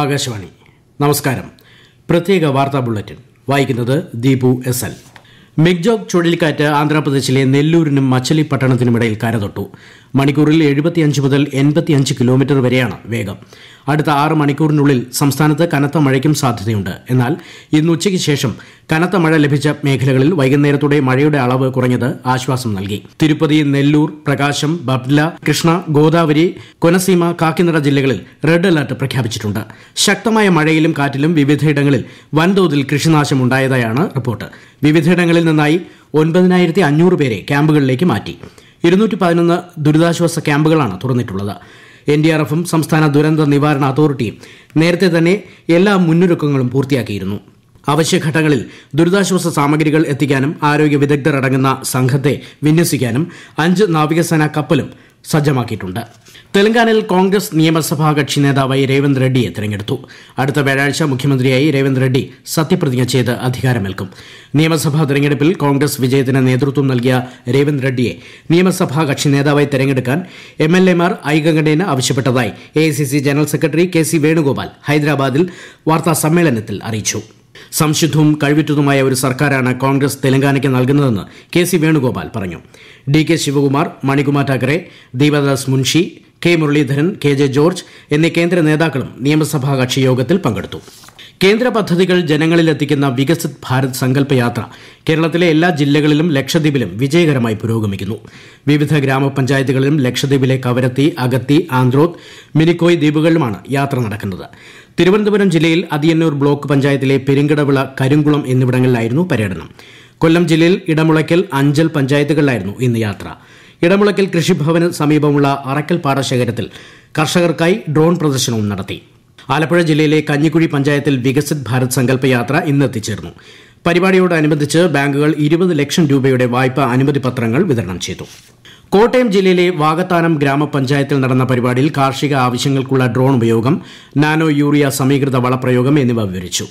ആകാശവാണി നമസ്കാരം പ്രത്യേക വാർത്താ ബുള്ളറ്റിൻ വായിക്കുന്നത് ദീപു എസ് എൽ മിഗ്ജോബ് ചുഴലിക്കാറ്റ് ആന്ധ്രാപ്രദേശിലെ നെല്ലൂരിനും മച്ചലി പട്ടണത്തിനുമിടയിൽ കരതൊട്ടു മണിക്കൂറിൽ എഴുപത്തിയഞ്ച് മുതൽ എൺപത്തിയഞ്ച് കിലോമീറ്റർ വരെയാണ് വേഗം അടുത്ത ആറ് മണിക്കൂറിനുള്ളിൽ സംസ്ഥാനത്ത് കനത്ത മഴയ്ക്കും സാധ്യതയുണ്ട് എന്നാൽ ഇന്ന് ഉച്ചയ്ക്ക് ശേഷം കനത്ത മഴ ലഭിച്ച മേഖലകളിൽ വൈകുന്നേരത്തോടെ മഴയുടെ അളവ് കുറഞ്ഞത് ആശ്വാസം നൽകി തിരുപ്പതി നെല്ലൂർ പ്രകാശം ബബ്ല കൃഷ്ണ ഗോദാവരി കൊനസീമ കാക്കിനട ജില്ലകളിൽ റെഡ് അലർട്ട് പ്രഖ്യാപിച്ചിട്ടുണ്ട് ശക്തമായ മഴയിലും കാറ്റിലും വിവിധയിടങ്ങളിൽ വൻതോതിൽ കൃഷിനാശം ഉണ്ടായതായാണ് റിപ്പോർട്ട് വിവിധയിടങ്ങളിൽ നിന്നായി ഒൻപതിനായിരത്തി അഞ്ഞൂറ് പേരെ ക്യാമ്പുകളിലേക്ക് മാറ്റി ഇരുന്നൂറ്റി പതിനൊന്ന് ദുരിതാശ്വാസ ക്യാമ്പുകളാണ് തുറന്നിട്ടുള്ളത് എൻ ഡി ആർ എഫും സംസ്ഥാന ദുരന്ത നിവാരണ അതോറിറ്റിയും നേരത്തെ തന്നെ എല്ലാ മുന്നൊരുക്കങ്ങളും പൂർത്തിയാക്കിയിരുന്നു അവശ്യഘട്ടങ്ങളിൽ ദുരിതാശ്വാസ സാമഗ്രികൾ എത്തിക്കാനും ആരോഗ്യ വിദഗ്ധർ അടങ്ങുന്ന സംഘത്തെ വിന്യസിക്കാനും അഞ്ച് നാവികസേന കപ്പലും സജ്ജമാക്കിയിട്ടുണ്ട് തെലങ്കാനയിൽ കോൺഗ്രസ് നിയമസഭാ കക്ഷി നേതാവായി രേവന്ത് റെഡ്ഡിയെ തെരഞ്ഞെടുത്തു അടുത്ത വ്യാഴാഴ്ച മുഖ്യമന്ത്രിയായി രേവന്ത് റെഡ്ഡി സത്യപ്രതിജ്ഞ ചെയ്ത് അധികാരമേൽക്കും നിയമസഭാ തെരഞ്ഞെടുപ്പിൽ കോൺഗ്രസ് വിജയത്തിന് നേതൃത്വം നൽകിയ രേവന്ത് റെഡ്ഡിയെ നിയമസഭാ കക്ഷി നേതാവായി തെരഞ്ഞെടുക്കാൻ എം എൽ എമാർ ഐകകണ്ഠേന ആവശ്യപ്പെട്ടതായി A general secretary K C Venugopal ഹൈദരാബാദിൽ വാർത്താ സമ്മേളനത്തിൽ അറിയിച്ചു സംശുദ്ധവും കഴിവിറ്റതുമായ ഒരു സർക്കാരാണ് കോൺഗ്രസ് തെലങ്കാനയ്ക്ക് നൽകുന്നതെന്ന് കെ സി വേണുഗോപാൽ പറഞ്ഞു D K Shivakumar Manikumar Thakre Deepadas Munshi K Muraleedharan K J George എന്നീ കേന്ദ്ര നേതാക്കളും നിയമസഭാ കക്ഷി യോഗത്തിൽ പങ്കെടുത്തു കേന്ദ്ര പദ്ധതികൾ ജനങ്ങളിലെത്തിക്കുന്ന വികസിത് ഭാരത് സങ്കല്പയാത്ര കേരളത്തിലെ എല്ലാ ജില്ലകളിലും ലക്ഷദ്വീപിലും വിജയകരമായി പുരോഗമിക്കുന്നു വിവിധ ഗ്രാമപഞ്ചായത്തുകളിലും ലക്ഷദ്വീപിലെ കവരത്തി അഗത്തി ആന്ത്രോത് മിനിക്കോയ് ദ്വീപുകളിലുമാണ് യാത്ര നടക്കുന്നത് തിരുവനന്തപുരം ജില്ലയിൽ അതിയന്നൂർ ബ്ലോക്ക് പഞ്ചായത്തിലെ പെരിങ്കടവിള കരിങ്കുളം എന്നിവിടങ്ങളിലായിരുന്നു പര്യടനം കൊല്ലം ജില്ലയിൽ ഇടമുളയ്ക്കൽ അഞ്ചൽ പഞ്ചായത്തുകളിലായിരുന്നു ഇന്ന് യാത്ര ഇടമുളയ്ക്കൽ കൃഷിഭവന് സമീപമുള്ള അറക്കൽ പാടശേഖരത്തിൽ കർഷകർക്കായി ഡ്രോൺ പ്രദർശനവും നടത്തി ആലപ്പുഴ ജില്ലയിലെ കഞ്ഞിക്കുഴി പഞ്ചായത്തിൽ വികസിത് ഭാരത് സങ്കല്പ യാത്ര ഇന്ന് എത്തിച്ചേർന്നു പരിപാടിയോടനുബന്ധിച്ച് ബാങ്കുകൾ ഇരുപത് ലക്ഷം രൂപയുടെ വായ്പ അനുമതി പത്രങ്ങൾ വിതരണം ചെയ്തു കോട്ടയം ജില്ലയിലെ വാകത്താനം ഗ്രാമപഞ്ചായത്തിൽ നടന്ന പരിപാടിയിൽ കാർഷിക ആവശ്യങ്ങൾക്കുള്ള ഡ്രോൺ ഉപയോഗം നാനോ യൂറിയ സമീകൃത വളപ്രയോഗം എന്നിവ വിവരിച്ചു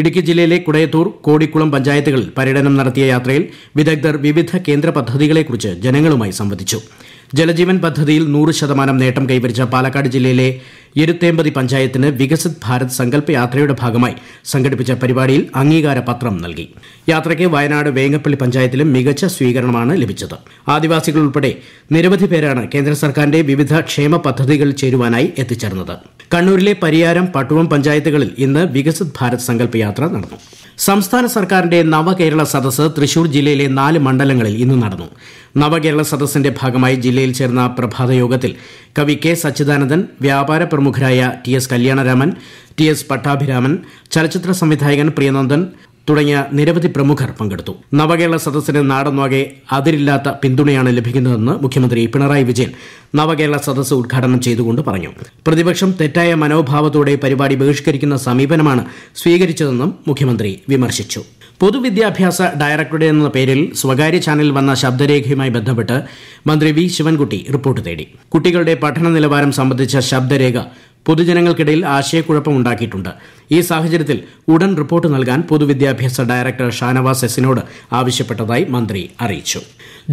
ഇടുക്കി ജില്ലയിലെ കുടയത്തൂർ കോടിക്കുളം പഞ്ചായത്തുകളിൽ പര്യടനം നടത്തിയ യാത്രയിൽ വിദഗ്ധർ വിവിധ കേന്ദ്ര പദ്ധതികളെക്കുറിച്ച് ജനങ്ങളുമായി സംവദിച്ചു ജലജീവൻ പദ്ധതിയിൽ നൂറ് ശതമാനം നേട്ടം കൈവരിച്ച പാലക്കാട് ജില്ലയിലെ എരുത്തേമ്പതി പഞ്ചായത്തിന് വികസിത് ഭാരത് സങ്കല്പ യാത്രയുടെ ഭാഗമായി സംഘടിപ്പിച്ച പരിപാടിയിൽ അംഗീകാര പത്രം നൽകി യാത്രയ്ക്ക് വയനാട് വേങ്ങപ്പള്ളി പഞ്ചായത്തിലും മികച്ച സ്വീകരണമാണ് ലഭിച്ചത് ആദിവാസികൾ ഉൾപ്പെടെ നിരവധി പേരാണ് കേന്ദ്ര സർക്കാരിന്റെ വിവിധ ക്ഷേമ പദ്ധതികളിൽ ചേരുവാനായി എത്തിച്ചേർന്നത് കണ്ണൂരിലെ പരിയാരം പട്ടുവം പഞ്ചായത്തുകളിൽ ഇന്ന് വികസിത് ഭാരത് സങ്കല്പ യാത്ര നടന്നു സംസ്ഥാന സർക്കാരിന്റെ നവകേരള സദസ്സ് തൃശൂർ ജില്ലയിലെ നാല് മണ്ഡലങ്ങളിൽ ഇന്ന് നടന്നു നവകേരള സദസ്സിന്റെ ഭാഗമായി ജില്ലയിൽ ചേർന്ന പ്രഭാത യോഗത്തിൽ കവി കെ സച്ചിദാനന്ദൻ വ്യാപാര പ്രമുഖരായ T S Kalyanaraman T S Pattabhiraman ചലച്ചിത്ര സംവിധായകൻ പ്രിയനന്ദൻ തുടങ്ങിയ നിരവധി പ്രമുഖർ പങ്കെടുത്തു നവകേരള സദസ്സിന് നാടൊന്നാകെ അതിരില്ലാത്ത പിന്തുണയാണ് ലഭിക്കുന്നതെന്ന് മുഖ്യമന്ത്രി പിണറായി വിജയൻ നവകേരള സദസ്സ് ഉദ്ഘാടനം ചെയ്തുകൊണ്ട് പറഞ്ഞു പ്രതിപക്ഷം തെറ്റായ മനോഭാവത്തോടെ പരിപാടി ബഹിഷ്കരിക്കുന്ന സമീപനമാണ് സ്വീകരിച്ചതെന്നും മുഖ്യമന്ത്രി വിമർശിച്ചു പൊതുവിദ്യാഭ്യാസ ഡയറക്ടറുടെ എന്ന പേരിൽ സ്വകാര്യ ചാനൽ വന്ന ശബ്ദരേഖയുമായി ബന്ധപ്പെട്ട് മന്ത്രി വി ശിവൻകുട്ടി റിപ്പോർട്ട് തേടി കുട്ടികളുടെ പഠന നിലവാരം സംബന്ധിച്ച ശബ്ദരേഖ പൊതുജനങ്ങൾക്കിടയിൽ ആശയക്കുഴപ്പമുണ്ടാക്കിയിട്ടുണ്ട് ഈ സാഹചര്യത്തിൽ ഉടൻ റിപ്പോർട്ട് നൽകാൻ പൊതുവിദ്യാഭ്യാസ ഡയറക്ടർ ഷാനവാസ് എസിനോട് ആവശ്യപ്പെട്ടതായി മന്ത്രി അറിയിച്ചു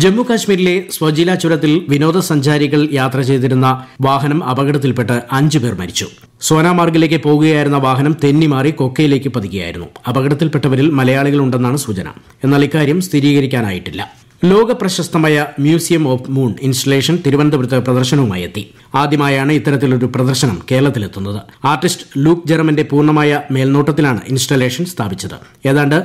ജമ്മു കാശ്മീരിലെ സ്വജില ചുരത്തിൽ വിനോദസഞ്ചാരികൾ യാത്ര ചെയ്തിരുന്ന വാഹനം അപകടത്തിൽപ്പെട്ട് അഞ്ചു പേർ മരിച്ചു സോനാമാർഗിലേക്ക് പോകുകയായിരുന്ന വാഹനം തെന്നിമാറി കൊക്കയിലേക്ക് പതിക്കുകയായിരുന്നു അപകടത്തിൽപ്പെട്ടവരിൽ മലയാളികളുണ്ടെന്നാണ് സൂചന എന്നാൽ ഇക്കാര്യം സ്ഥിരീകരിക്കാനായിട്ടില്ല ലോക പ്രശസ്തമായ മ്യൂസിയം ഓഫ് മൂൺ ഇൻസ്റ്റലേഷൻ തിരുവനന്തപുരത്ത് പ്രദർശനവുമായി എത്തി ആദ്യമായാണ് ഇത്തരത്തിലൊരു പ്രദർശനം കേരളത്തിലെത്തുന്നത് ആർട്ടിസ്റ്റ് ലൂക്ക് ജെറമന്റെ പൂർണ്ണമായ മേൽനോട്ടത്തിലാണ് ഇൻസ്റ്റലേഷൻ സ്ഥാപിച്ചത് ഏതാണ്ട്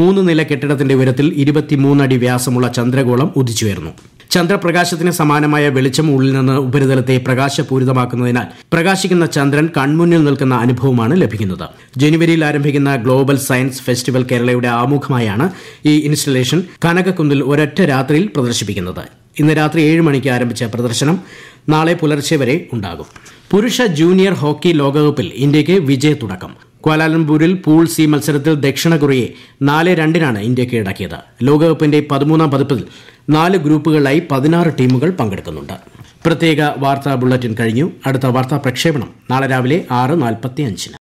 മൂന്ന് നില കെട്ടിടത്തിന്റെ ഉയരത്തിൽ ഇരുപത്തിമൂന്നടി വ്യാസമുള്ള ചന്ദ്രഗോളം ഉദിച്ചുയർന്നു ചന്ദ്രപ്രകാശത്തിന് സമാനമായ വെളിച്ചം ഉള്ളിൽ നിന്ന് ഉപരിതലത്തെ പ്രകാശപൂരിതമാക്കുന്നതിനാൽ പ്രകാശിക്കുന്ന ചന്ദ്രൻ കൺമുന്നിൽ നിൽക്കുന്ന അനുഭവമാണ് ലഭിക്കുന്നത് ജനുവരിയിൽ ആരംഭിക്കുന്ന ഗ്ലോബൽ സയൻസ് ഫെസ്റ്റിവൽ കേരളയുടെ ആമുഖമായാണ് ഈ ഇൻസ്റ്റലേഷൻ കനകക്കുന്നിൽ ഒരൊറ്റ രാത്രിയിൽ പ്രദർശിപ്പിക്കുന്നത് ഇന്ന് രാത്രി ഏഴ് മണിക്ക് ആരംഭിച്ച പ്രദർശനം നാളെ പുലർച്ചെ വരെ ഉണ്ടാകും പുരുഷ ജൂനിയർ ഹോക്കി ലോകകപ്പിൽ ഇന്ത്യയ്ക്ക് വിജയ തുടക്കം ക്വാലാലംപൂരിൽ പൂൾ സി മത്സരത്തിൽ ദക്ഷിണ കൊറിയയെ നാല് രണ്ടിനാണ് ഇന്ത്യ കീഴടക്കിയത് ലോകകപ്പിന്റെ പതിമൂന്നാം പതിപ്പിൽ നാല് ഗ്രൂപ്പുകളിലായി പതിനാറ് ടീമുകൾ പങ്കെടുക്കുന്നുണ്ട് പ്രത്യേക വാർത്താ ബുള്ളറ്റിൻ കഴിഞ്ഞു അടുത്ത വാർത്താ പ്രക്ഷേപണം നാളെ രാവിലെ ആറ് നാൽപ്പത്തി അഞ്ചിന്